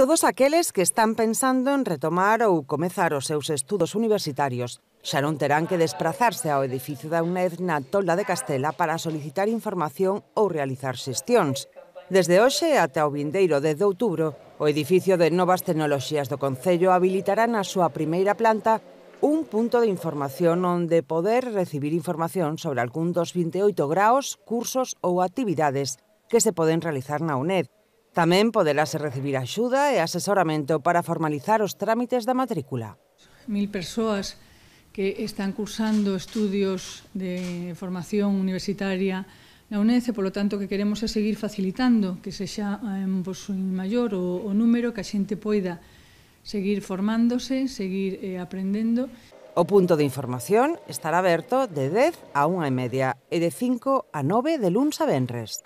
Todos aqueles que están pensando en retomar ou comezar os seus estudos universitarios xa non terán que desplazarse ao edificio da UNED na Tola de Castela para solicitar información ou realizar xestións. Desde hoxe ata o vindeiro 10 de outubro, o edificio de Novas Tecnoloxías do Concello habilitará na súa primeira planta un punto de información onde poder recibir información sobre algún dos 28 graos, cursos ou actividades que se poden realizar na UNED, Tamén poderase recibir axuda e asesoramento para formalizar os trámites da matrícula. Mil persoas que están cursando estudios de formación universitaria na UNED e, polo tanto, que queremos seguir facilitando que se xa eh, pues, pois, maior o, o número que a xente poida seguir formándose, seguir eh, aprendendo. O punto de información estará aberto de 10 a 1 e media e de 5 a 9 de luns a venres.